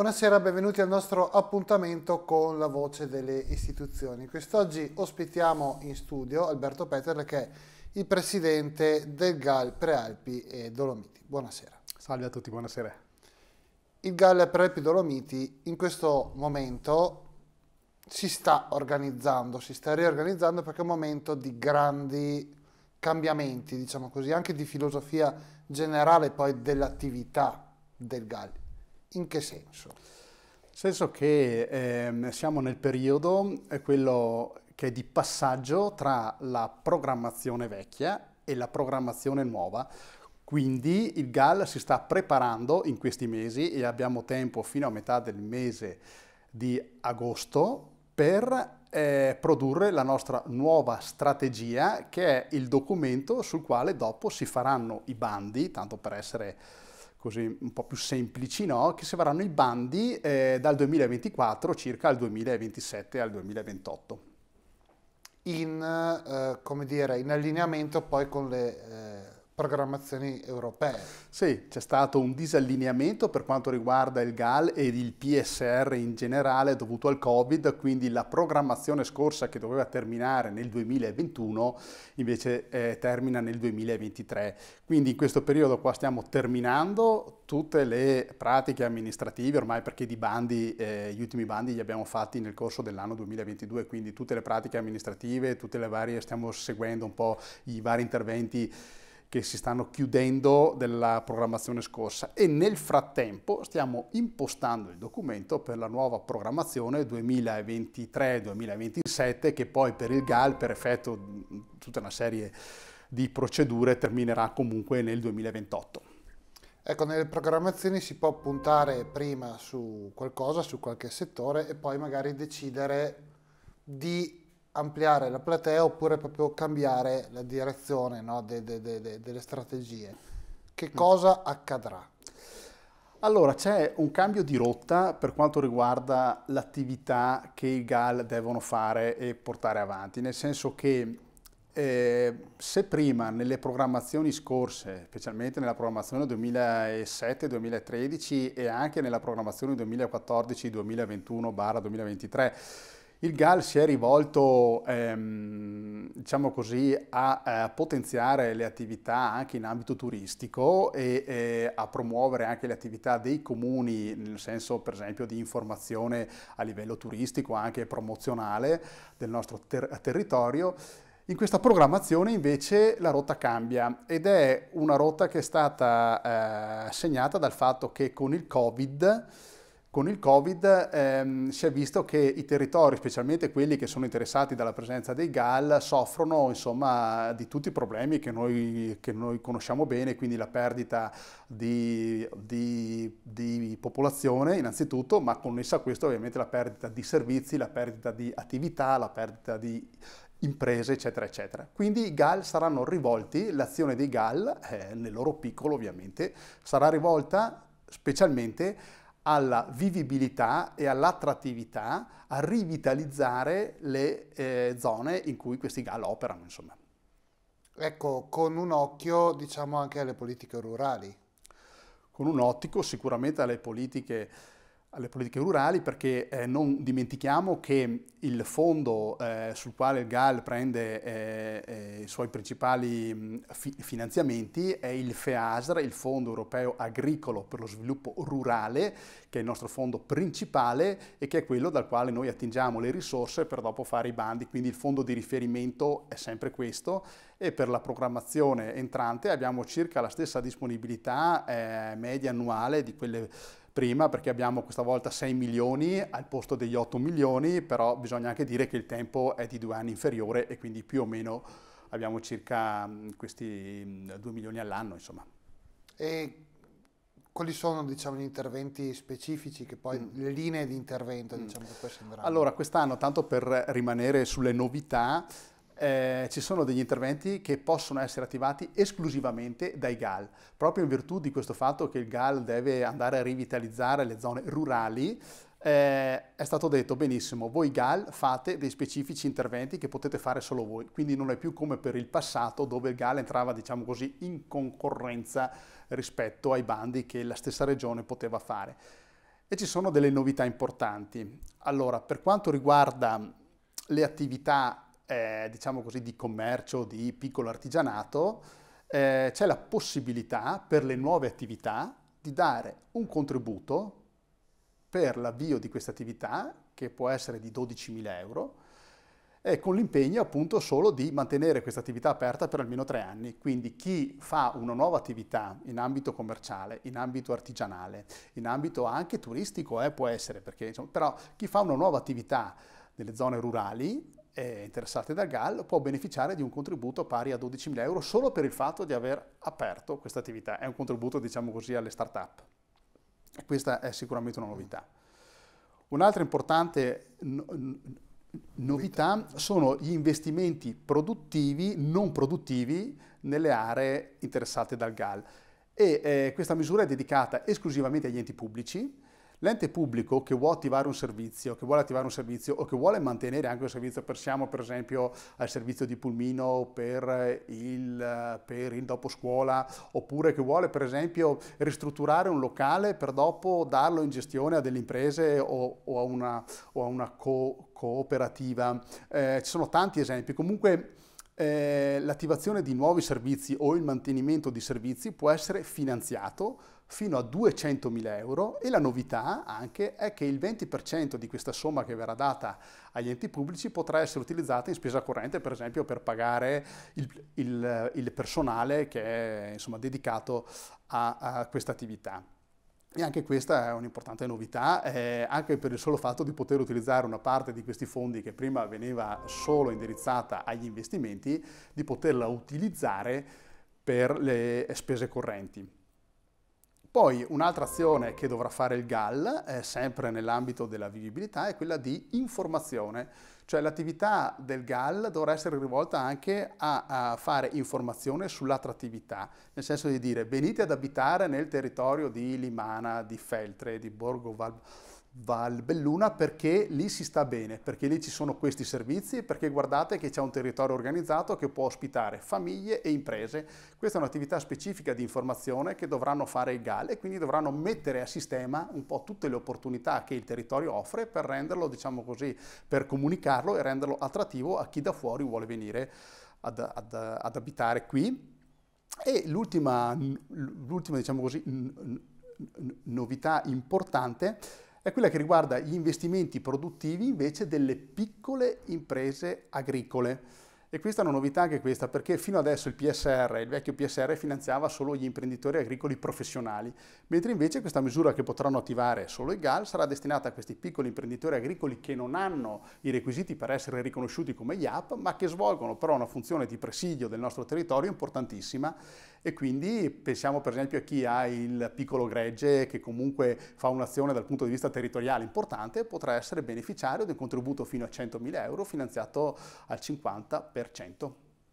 Buonasera, benvenuti al nostro appuntamento con la voce delle istituzioni. Quest'oggi ospitiamo in studio Alberto Peterle che è il presidente del GAL Prealpi e Dolomiti. Buonasera. Salve a tutti, buonasera. Il GAL Prealpi Dolomiti in questo momento si sta organizzando, si sta riorganizzando perché è un momento di grandi cambiamenti, diciamo così, anche di filosofia generale poi dell'attività del GAL. In che senso? Nel senso che eh, siamo nel periodo, quello che è di passaggio tra la programmazione vecchia e la programmazione nuova. Quindi il GAL si sta preparando in questi mesi e abbiamo tempo fino a metà del mese di agosto per eh, produrre la nostra nuova strategia che è il documento sul quale dopo si faranno i bandi, tanto per essere così un po' più semplici, no? che varranno i bandi eh, dal 2024 circa al 2027 al 2028. In, eh, dire, in allineamento poi con le eh, programmazioni europee. Sì, c'è stato un disallineamento per quanto riguarda il GAL ed il PSR in generale dovuto al Covid, quindi la programmazione scorsa che doveva terminare nel 2021 invece eh, termina nel 2023. Quindi in questo periodo qua stiamo terminando tutte le pratiche amministrative, ormai perché di bandi, eh, gli ultimi bandi li abbiamo fatti nel corso dell'anno 2022, quindi tutte le pratiche amministrative, tutte le varie, stiamo seguendo un po' i vari interventi che si stanno chiudendo della programmazione scorsa e nel frattempo stiamo impostando il documento per la nuova programmazione 2023-2027 che poi per il GAL per effetto tutta una serie di procedure terminerà comunque nel 2028. Ecco, nelle programmazioni si può puntare prima su qualcosa, su qualche settore e poi magari decidere di ampliare la platea oppure proprio cambiare la direzione no, de, de, de, delle strategie. Che mm. cosa accadrà? Allora, c'è un cambio di rotta per quanto riguarda l'attività che i GAL devono fare e portare avanti, nel senso che eh, se prima nelle programmazioni scorse, specialmente nella programmazione 2007-2013 e anche nella programmazione 2014-2021-2023, il GAL si è rivolto, ehm, diciamo così, a, eh, a, potenziare le attività anche in ambito turistico e, e a promuovere anche le attività dei comuni, nel senso per esempio di informazione a livello turistico, anche promozionale del nostro ter territorio. In questa programmazione invece la rotta cambia ed è una rotta che è stata eh, segnata dal fatto che con il Covid con il Covid ehm, si è visto che i territori, specialmente quelli che sono interessati dalla presenza dei GAL, soffrono insomma, di tutti i problemi che noi, che noi, conosciamo bene, quindi la perdita di, di, di popolazione innanzitutto, ma connessa a questo ovviamente la perdita di servizi, la perdita di attività, la perdita di imprese, eccetera, eccetera. Quindi i GAL saranno rivolti, l'azione dei GAL, eh, nel loro piccolo ovviamente, sarà rivolta specialmente alla vivibilità e all'attrattività, a rivitalizzare le eh, zone in cui questi GAL operano. Insomma. Ecco, con un occhio diciamo anche alle politiche rurali. Con un ottico sicuramente alle politiche alle politiche rurali perché eh, non dimentichiamo che il fondo eh, sul quale il GAL prende eh, eh, i suoi principali fi finanziamenti è il FEASR, il Fondo Europeo Agricolo per lo Sviluppo Rurale, che è il nostro fondo principale e che è quello dal quale noi attingiamo le risorse per dopo fare i bandi, quindi il fondo di riferimento è sempre questo e per la programmazione entrante abbiamo circa la stessa disponibilità eh, media annuale di quelle prima perché abbiamo questa volta 6 milioni al posto degli 8 milioni, però bisogna anche dire che il tempo è di due anni inferiore e quindi più o meno abbiamo circa mm, questi 2 mm, milioni all'anno. Insomma. E quali sono diciamo, gli interventi specifici, che poi, mm. le linee di intervento mm. diciamo, mm. che poi sembranno? Allora, quest'anno, tanto per rimanere sulle novità, eh, ci sono degli interventi che possono essere attivati esclusivamente dai GAL, proprio in virtù di questo fatto che il GAL deve andare a rivitalizzare le zone rurali. Eh, è stato detto benissimo, voi GAL fate dei specifici interventi che potete fare solo voi, quindi non è più come per il passato dove il GAL entrava diciamo così in concorrenza rispetto ai bandi che la stessa regione poteva fare. E ci sono delle novità importanti. Allora, per quanto riguarda le attività eh, diciamo così, di commercio, di piccolo artigianato, eh, c'è la possibilità per le nuove attività di dare un contributo per l'avvio di questa attività, che può essere di 12.000 euro, e con l'impegno appunto solo di mantenere questa attività aperta per almeno tre anni. Quindi chi fa una nuova attività in ambito commerciale, in ambito artigianale, in ambito anche turistico, eh, può essere, perché, insomma, però chi fa una nuova attività nelle zone rurali eh, interessate dal GAL può beneficiare di un contributo pari a 12.000 euro solo per il fatto di aver aperto questa attività. È un contributo, diciamo così, alle start-up. questa è sicuramente una novità. Un'altra importante novità sono gli investimenti produttivi, non produttivi, nelle aree interessate dal GAL. E eh, questa misura è dedicata esclusivamente agli enti pubblici L'ente pubblico che vuole attivare un servizio, che vuole attivare un servizio o che vuole mantenere anche un servizio, pensiamo per esempio al servizio di pulmino per il, per il dopo scuola, oppure che vuole per esempio ristrutturare un locale per dopo darlo in gestione a delle imprese o, o a una, o a una co cooperativa. Eh, ci sono tanti esempi, comunque eh, l'attivazione di nuovi servizi o il mantenimento di servizi può essere finanziato fino a 200.000 euro e la novità anche è che il 20% di questa somma che verrà data agli enti pubblici potrà essere utilizzata in spesa corrente, per esempio per pagare il, il, il personale che è insomma, dedicato a, a questa attività. E anche questa è un'importante novità, eh, anche per il solo fatto di poter utilizzare una parte di questi fondi che prima veniva solo indirizzata agli investimenti, di poterla utilizzare per le spese correnti. Poi un'altra azione che dovrà fare il GAL, eh, sempre nell'ambito della vivibilità, è quella di informazione, cioè l'attività del GAL dovrà essere rivolta anche a, a fare informazione sull'attrattività, nel senso di dire venite ad abitare nel territorio di Limana, di Feltre, di Borgo Val Val Belluna perché lì si sta bene, perché lì ci sono questi servizi e perché guardate che c'è un territorio organizzato che può ospitare famiglie e imprese. Questa è un'attività specifica di informazione che dovranno fare i GAL e quindi dovranno mettere a sistema un po' tutte le opportunità che il territorio offre per renderlo, diciamo così, per comunicarlo e renderlo attrattivo a chi da fuori vuole venire ad, ad, ad abitare qui. E l'ultima, l'ultima diciamo così, novità importante è è quella che riguarda gli investimenti produttivi invece delle piccole imprese agricole. E questa è una novità anche questa, perché fino adesso il PSR, il vecchio PSR, finanziava solo gli imprenditori agricoli professionali, mentre invece questa misura che potranno attivare solo i GAL sarà destinata a questi piccoli imprenditori agricoli che non hanno i requisiti per essere riconosciuti come IAP, ma che svolgono però una funzione di presidio del nostro territorio importantissima e quindi pensiamo per esempio a chi ha il piccolo gregge che comunque fa un'azione dal punto di vista territoriale importante, potrà essere beneficiario di un contributo fino a 100.000 euro finanziato al 50%.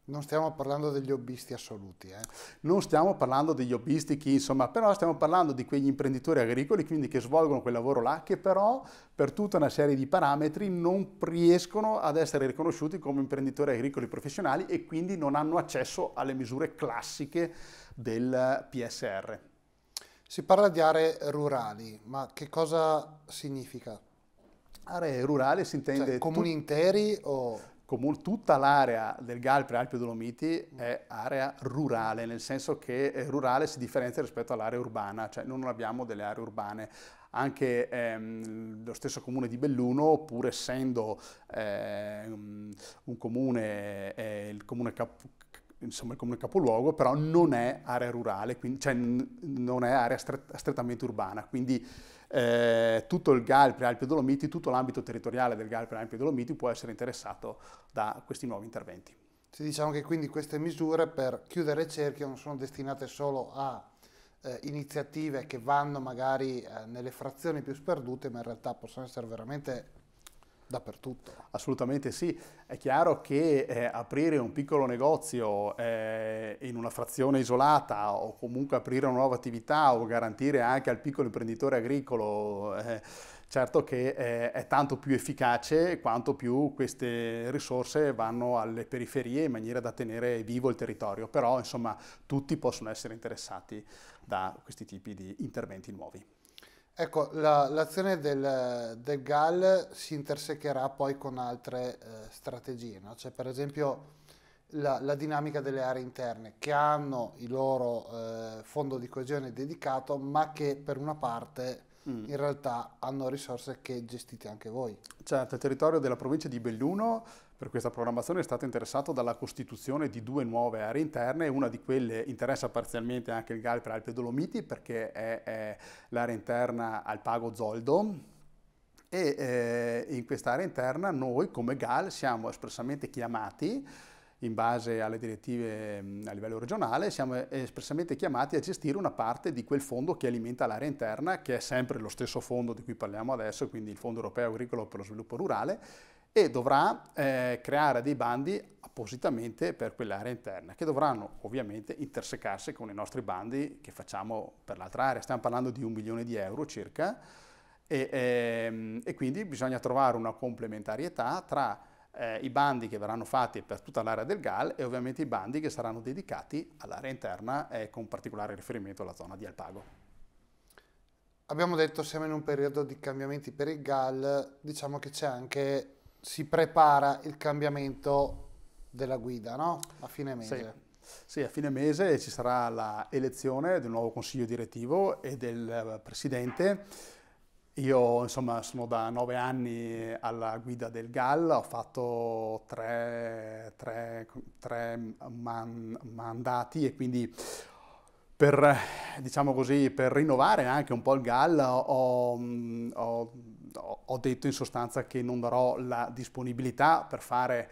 Non stiamo parlando degli hobbisti assoluti, eh? non stiamo parlando degli hobbisti che insomma, però stiamo parlando di quegli imprenditori agricoli quindi che svolgono quel lavoro là che però per tutta una serie di parametri non riescono ad essere riconosciuti come imprenditori agricoli professionali e quindi non hanno accesso alle misure classiche del PSR. Si parla di aree rurali, ma che cosa significa? Aree rurali si intende... Cioè, comuni interi o... Comune, tutta l'area del Galpre Alpi Dolomiti mm. è area rurale, nel senso che rurale si differenzia rispetto all'area urbana, cioè noi non abbiamo delle aree urbane. Anche ehm, lo stesso comune di Belluno, pur essendo ehm, un comune, eh, il comune cap- insomma il comune capoluogo, però non è area rurale, quindi, cioè, non è area stret- strettamente urbana, quindi eh, tutto il Galpre, Alpi Dolomiti, tutto l'ambito territoriale del Galpre, Alpi Dolomiti può essere interessato da questi nuovi interventi. Ci diciamo che quindi queste misure per chiudere il cerchio non sono destinate solo a eh, iniziative che vanno magari eh, nelle frazioni più sperdute, ma in realtà possono essere veramente Dappertutto. Assolutamente sì. È chiaro che eh, aprire un piccolo negozio eh, in una frazione isolata o comunque aprire una nuova attività o garantire anche al piccolo imprenditore agricolo, eh, certo che eh, è tanto più efficace quanto più queste risorse vanno alle periferie in maniera da tenere vivo il territorio. Però insomma tutti possono essere interessati da questi tipi di interventi nuovi. Ecco, la, l'azione del, del GAL si intersecherà poi con altre eh, strategie, no? cioè per esempio la, la, dinamica delle aree interne che hanno il loro eh, fondo di coesione dedicato ma che per una parte mm. in realtà hanno risorse che gestite anche voi. Certo, il territorio della provincia di Belluno per questa programmazione è stato interessato dalla costituzione di due nuove aree interne, una di quelle interessa parzialmente anche il GAL per Alpe Dolomiti perché è, è l'area interna al Pago Zoldo, e eh, in quest'area interna noi come GAL siamo espressamente chiamati in base alle direttive mm, a livello regionale, siamo espressamente chiamati a gestire una parte di quel fondo che alimenta l'area interna, che è sempre lo stesso fondo di cui parliamo adesso, quindi il Fondo Europeo Agricolo per lo Sviluppo Rurale, e dovrà eh, creare dei bandi appositamente per quell'area interna, che dovranno ovviamente intersecarsi con i nostri bandi che facciamo per l'altra area. Stiamo parlando di un milione di euro circa e, ehm, e quindi bisogna trovare una complementarietà tra eh, i bandi che verranno fatti per tutta l'area del GAL e ovviamente i bandi che saranno dedicati all'area interna eh, con particolare riferimento alla zona di Alpago. Abbiamo detto siamo in un periodo di cambiamenti per il GAL, diciamo che c'è anche si prepara il cambiamento della guida, no? A fine mese. Sì. sì. a fine mese ci sarà l'elezione del nuovo consiglio direttivo e del eh, presidente. Io insomma sono da nove anni alla guida del GAL, ho fatto tre, tre, tre man, mandati e quindi per, diciamo così, per rinnovare anche un po' il GAL ho, ho ho detto in sostanza che non darò la disponibilità per fare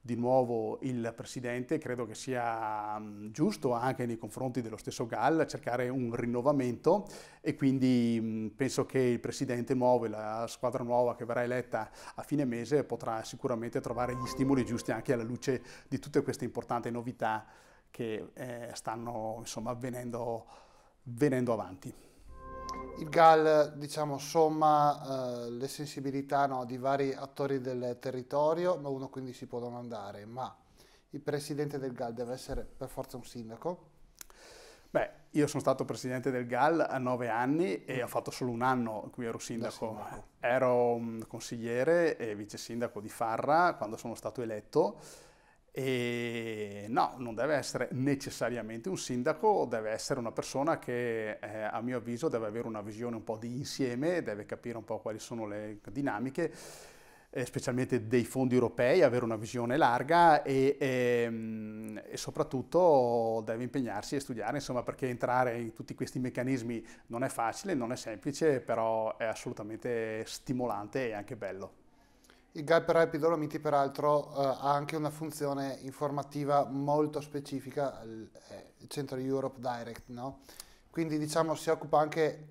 di nuovo il presidente, credo che sia mm, giusto anche nei confronti dello stesso Gall cercare un rinnovamento e quindi mm, penso che il presidente nuovo e la squadra nuova che verrà eletta a fine mese potrà sicuramente trovare gli stimoli giusti anche alla luce di tutte queste importanti novità che eh, stanno insomma, venendo, venendo avanti. Il GAL diciamo, somma eh, le sensibilità no, di vari attori del territorio, ma uno quindi si può domandare, ma il presidente del GAL deve essere per forza un sindaco? Beh, io sono stato presidente del GAL a nove anni e mm. ho fatto solo un anno qui ero sindaco. sindaco. Ero consigliere e vice sindaco di Farra quando sono stato eletto e no, non deve essere necessariamente un sindaco, deve essere una persona che eh, a mio avviso deve avere una visione un po' di insieme, deve capire un po' quali sono le dinamiche, eh, specialmente dei fondi europei, avere una visione larga e, e, ehm, e, soprattutto deve impegnarsi e studiare, insomma, perché entrare in tutti questi meccanismi non è facile, non è semplice, però è assolutamente stimolante e anche bello. Il galper Dolomiti peraltro eh, ha anche una funzione informativa molto specifica, il, il centro Europe Direct, no? quindi diciamo si occupa anche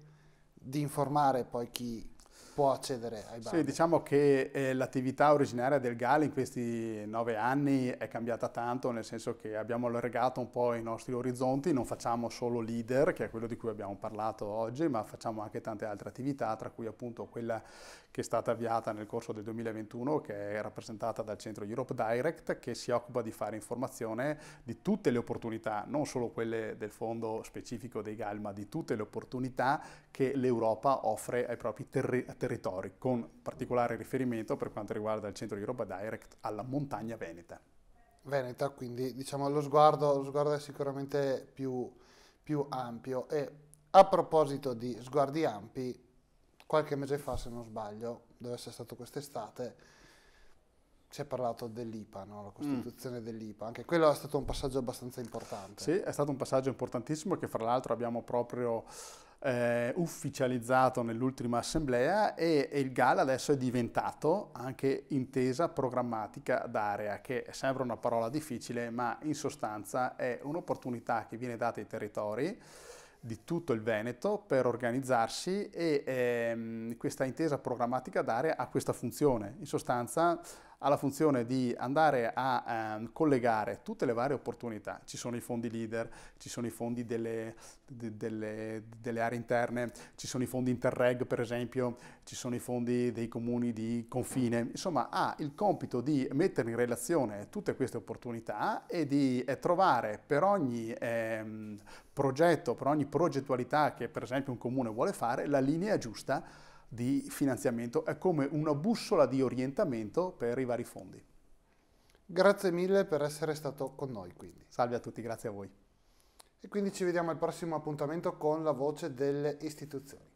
di informare poi chi, può accedere ai bandi. Sì, diciamo che eh, l'attività originaria del GAL in questi nove anni è cambiata tanto, nel senso che abbiamo allargato un po' i nostri orizzonti, non facciamo solo leader, che è quello di cui abbiamo parlato oggi, ma facciamo anche tante altre attività, tra cui appunto quella che è stata avviata nel corso del 2021, che è rappresentata dal centro Europe Direct, che si occupa di fare informazione di tutte le opportunità, non solo quelle del fondo specifico dei GAL, ma di tutte le opportunità che l'Europa offre ai propri territori territori, con particolare riferimento per quanto riguarda il centro di Roba Direct alla montagna veneta. Veneta, quindi diciamo lo sguardo, lo sguardo è sicuramente più, più ampio e a proposito di sguardi ampi, qualche mese fa, se non sbaglio, deve essere stato quest'estate, si è parlato dell'IPA, no? la costituzione mm. dell'IPA. Anche quello è stato un passaggio abbastanza importante. Sì, è stato un passaggio importantissimo che fra l'altro abbiamo proprio eh, ufficializzato nell'ultima assemblea e, e, il GAL adesso è diventato anche intesa programmatica d'area, che sembra una parola difficile, ma in sostanza è un'opportunità che viene data ai territori di tutto il Veneto per organizzarsi e ehm, questa intesa programmatica d'area ha questa funzione. In sostanza ha la funzione di andare a ehm, collegare tutte le varie opportunità. Ci sono i fondi leader, ci sono i fondi delle, de, delle, delle aree interne, ci sono i fondi Interreg per esempio, ci sono i fondi dei comuni di confine, insomma ha il compito di mettere in relazione tutte queste opportunità e di eh, trovare per ogni ehm, progetto, per ogni progettualità che per esempio un comune vuole fare, la linea giusta di finanziamento, è come una bussola di orientamento per i vari fondi. Grazie mille per essere stato con noi quindi. Salve a tutti, grazie a voi. E quindi ci vediamo al prossimo appuntamento con la voce delle istituzioni.